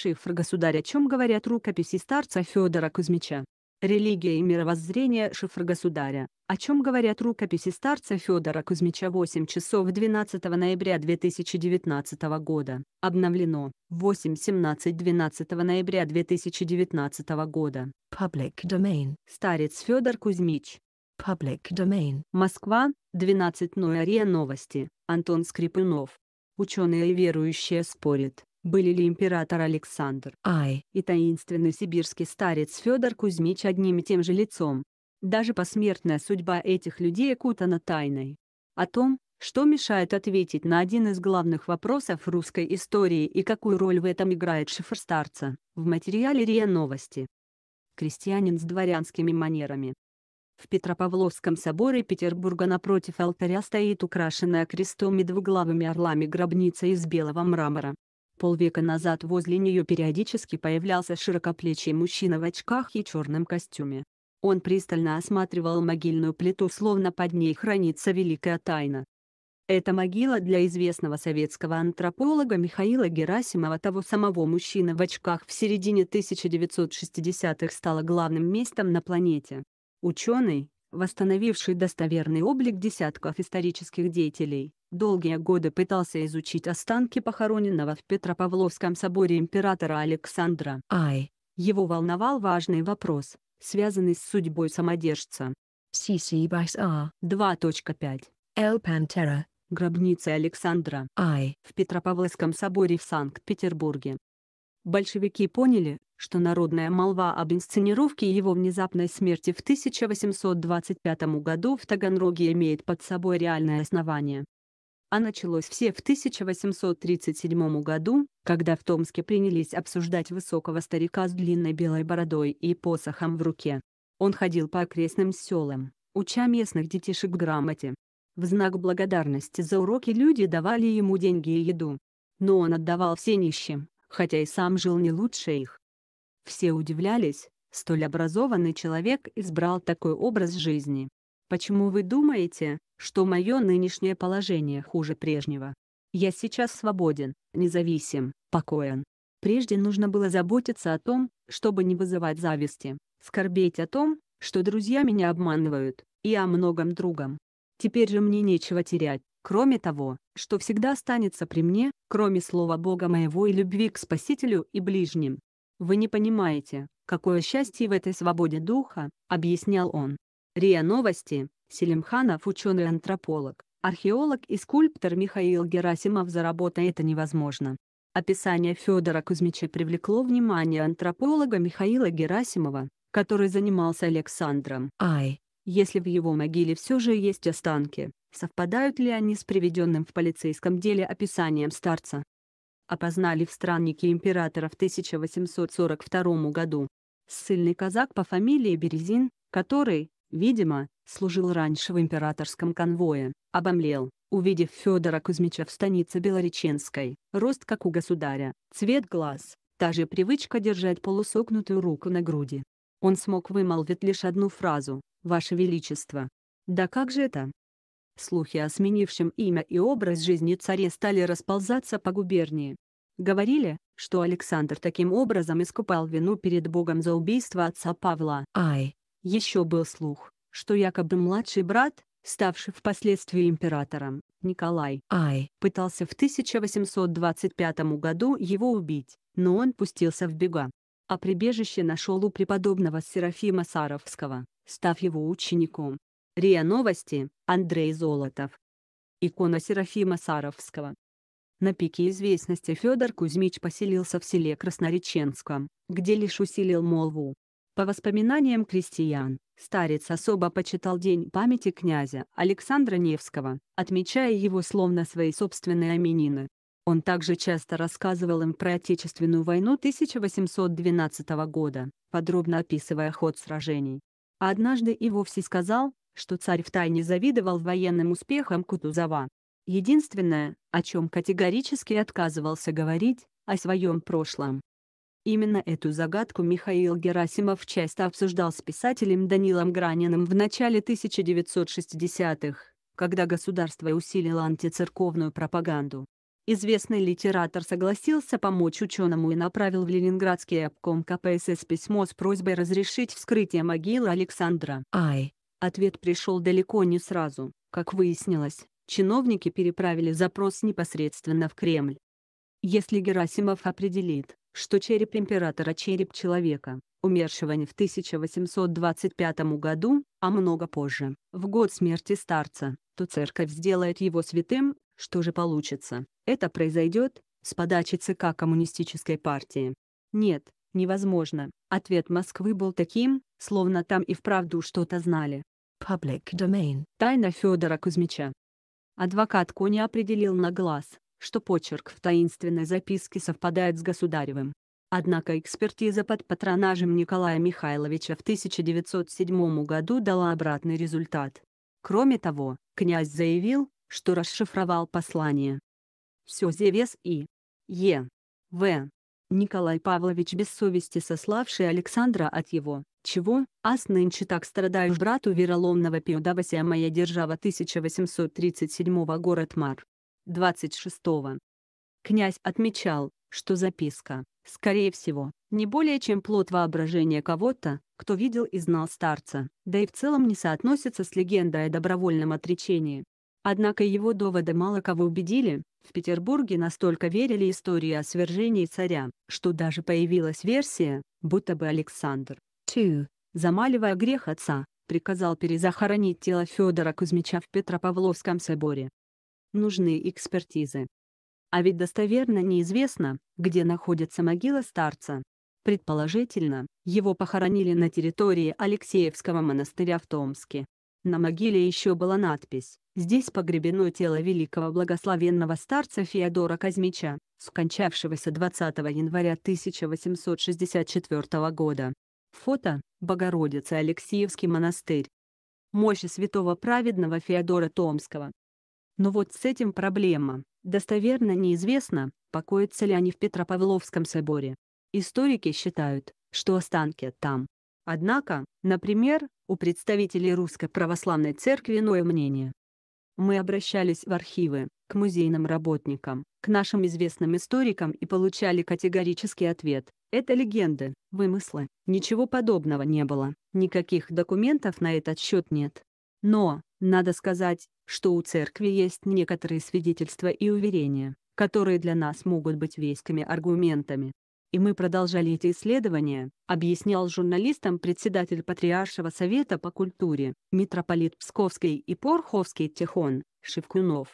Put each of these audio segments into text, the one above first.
шифр государя, о чем говорят рукописи старца Федора Кузьмича. Религия и мировоззрение шифр государя, о чем говорят рукописи старца Федора Кузьмича 8 часов 12 ноября 2019 года, обновлено 8.17 12 ноября 2019 года. Public domain. Старец Федор Кузьмич. Public domain. Москва, 12 ноября новости, Антон Скрипунов. Ученые и верующие спорят, были ли император Александр Ай и таинственный сибирский старец Федор Кузьмич одним и тем же лицом. Даже посмертная судьба этих людей окутана тайной. О том, что мешает ответить на один из главных вопросов русской истории и какую роль в этом играет шифр старца, в материале РИА Новости. Крестьянин с дворянскими манерами. В Петропавловском соборе Петербурга напротив алтаря стоит украшенная крестом и двуглавыми орлами гробница из белого мрамора. Полвека назад возле нее периодически появлялся широкоплечий мужчина в очках и черном костюме. Он пристально осматривал могильную плиту, словно под ней хранится великая тайна. Эта могила для известного советского антрополога Михаила Герасимова, того самого мужчины в очках в середине 1960-х стала главным местом на планете. Ученый, восстановивший достоверный облик десятков исторических деятелей, долгие годы пытался изучить останки похороненного в Петропавловском соборе императора Александра. Ай. Его волновал важный вопрос, связанный с судьбой самодержца. CC Vice R 2.5 L Pantera Гробница Александра I в Петропавловском соборе в Санкт-Петербурге большевики поняли, что народная молва об инсценировке его внезапной смерти в 1825 году в Таганроге имеет под собой реальное основание. А началось все в 1837 году, когда в Томске принялись обсуждать высокого старика с длинной белой бородой и посохом в руке. Он ходил по окрестным селам, уча местных детишек грамоте. В знак благодарности за уроки люди давали ему деньги и еду. Но он отдавал все нищим, хотя и сам жил не лучше их. Все удивлялись, столь образованный человек избрал такой образ жизни. Почему вы думаете, что мое нынешнее положение хуже прежнего? Я сейчас свободен, независим, покоен. Прежде нужно было заботиться о том, чтобы не вызывать зависти, скорбеть о том, что друзья меня обманывают, и о многом другом. Теперь же мне нечего терять кроме того, что всегда останется при мне, кроме слова Бога моего и любви к Спасителю и ближним. Вы не понимаете, какое счастье в этой свободе духа, объяснял он. РИА Новости, Селимханов ученый-антрополог, археолог и скульптор Михаил Герасимов за «Это невозможно». Описание Федора Кузьмича привлекло внимание антрополога Михаила Герасимова, который занимался Александром. Ай, если в его могиле все же есть останки, Совпадают ли они с приведенным в полицейском деле описанием старца? Опознали в страннике императора в 1842 году. Ссыльный казак по фамилии Березин, который, видимо, служил раньше в императорском конвое, обомлел, увидев Федора Кузьмича в станице Белореченской, рост как у государя, цвет глаз, та же привычка держать полусогнутую руку на груди. Он смог вымолвить лишь одну фразу «Ваше Величество». Да как же это? Слухи о сменившем имя и образ жизни царе стали расползаться по губернии. Говорили, что Александр таким образом искупал вину перед Богом за убийство отца Павла. Ай! Еще был слух, что якобы младший брат, ставший впоследствии императором, Николай Ай, пытался в 1825 году его убить, но он пустился в бега. А прибежище нашел у преподобного Серафима Саровского, став его учеником. РИА Новости, Андрей Золотов. Икона Серафима Саровского. На пике известности Федор Кузьмич поселился в селе Краснореченском, где лишь усилил молву. По воспоминаниям крестьян, старец особо почитал День памяти князя Александра Невского, отмечая его словно свои собственные именины. Он также часто рассказывал им про Отечественную войну 1812 года, подробно описывая ход сражений. А однажды и вовсе сказал, что царь втайне завидовал военным успехам Кутузова. Единственное, о чем категорически отказывался говорить, о своем прошлом. Именно эту загадку Михаил Герасимов часто обсуждал с писателем Данилом Граниным в начале 1960-х, когда государство усилило антицерковную пропаганду. Известный литератор согласился помочь ученому и направил в Ленинградский обком КПСС письмо с просьбой разрешить вскрытие могилы Александра. Ай. Ответ пришел далеко не сразу, как выяснилось, чиновники переправили запрос непосредственно в Кремль. Если Герасимов определит, что череп императора – череп человека, умершего не в 1825 году, а много позже, в год смерти старца, то церковь сделает его святым, что же получится, это произойдет, с подачи ЦК Коммунистической партии. Нет, невозможно. Ответ Москвы был таким, словно там и вправду что-то знали. Public domain. Тайна Федора Кузьмича. Адвокат Кони определил на глаз, что почерк в таинственной записке совпадает с государевым. Однако экспертиза под патронажем Николая Михайловича в 1907 году дала обратный результат. Кроме того, князь заявил, что расшифровал послание. Все Зевес и Е. В. Николай Павлович без совести сославший Александра от его чего, аз нынче так страдаешь брату вероломного Пиудавася моя держава 1837 город Мар. 26. Князь отмечал, что записка, скорее всего, не более чем плод воображения кого-то, кто видел и знал старца, да и в целом не соотносится с легендой о добровольном отречении. Однако его доводы мало кого убедили, в Петербурге настолько верили истории о свержении царя, что даже появилась версия, будто бы Александр Тю, замаливая грех отца, приказал перезахоронить тело Федора Кузьмича в Петропавловском соборе. Нужны экспертизы. А ведь достоверно неизвестно, где находится могила старца. Предположительно, его похоронили на территории Алексеевского монастыря в Томске. На могиле еще была надпись «Здесь погребено тело великого благословенного старца Феодора Казмича, скончавшегося 20 января 1864 года». Фото – Богородица Алексеевский монастырь. Мощи святого праведного Феодора Томского. Но вот с этим проблема. Достоверно неизвестно, покоятся ли они в Петропавловском соборе. Историки считают, что останки там. Однако, например, у представителей Русской Православной Церкви иное мнение. Мы обращались в архивы, к музейным работникам, к нашим известным историкам и получали категорический ответ это легенды, вымыслы. Ничего подобного не было. Никаких документов на этот счет нет. Но, надо сказать, что у церкви есть некоторые свидетельства и уверения, которые для нас могут быть вескими аргументами. И мы продолжали эти исследования, объяснял журналистам председатель Патриаршего совета по культуре, митрополит Псковский и Порховский Тихон, Шевкунов.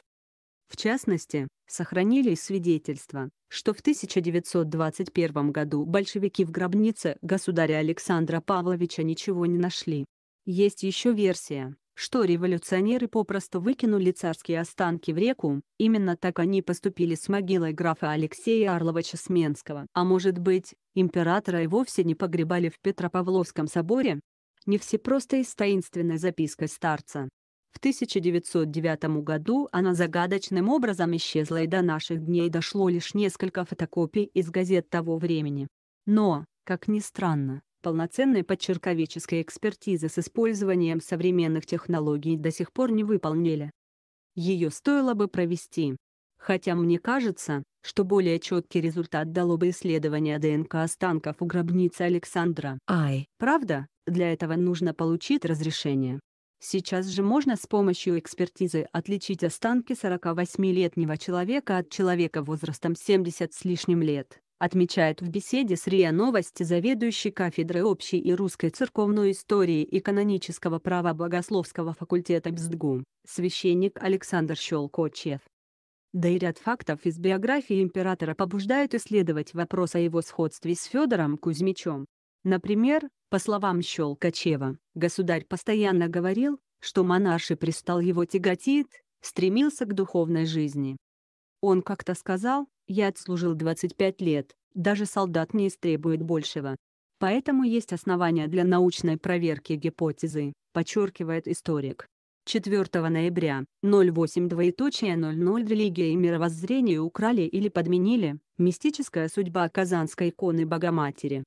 В частности, сохранились свидетельства, что в 1921 году большевики в гробнице государя Александра Павловича ничего не нашли. Есть еще версия, что революционеры попросту выкинули царские останки в реку, именно так они поступили с могилой графа Алексея Орловича Сменского. А может быть, императора и вовсе не погребали в Петропавловском соборе? Не все просто из таинственной запиской старца, в 1909 году она загадочным образом исчезла и до наших дней дошло лишь несколько фотокопий из газет того времени. Но, как ни странно, полноценной подчерковеческой экспертизы с использованием современных технологий до сих пор не выполнили. Ее стоило бы провести. Хотя мне кажется, что более четкий результат дало бы исследование ДНК останков у гробницы Александра. Ай. Правда, для этого нужно получить разрешение. Сейчас же можно с помощью экспертизы отличить останки 48-летнего человека от человека возрастом 70 с лишним лет, отмечает в беседе с РИА Новости заведующий кафедрой общей и русской церковной истории и канонического права Богословского факультета БСДГУ, священник Александр Щелкочев. Да и ряд фактов из биографии императора побуждают исследовать вопрос о его сходстве с Федором Кузьмичем, Например, по словам Щелкачева, государь постоянно говорил, что монарший престол его тяготит, стремился к духовной жизни. Он как-то сказал, «Я отслужил 25 лет, даже солдат не истребует большего». Поэтому есть основания для научной проверки гипотезы, подчеркивает историк. 4 ноября 08 двоеточие религия и мировоззрение украли или подменили мистическая судьба Казанской иконы Богоматери.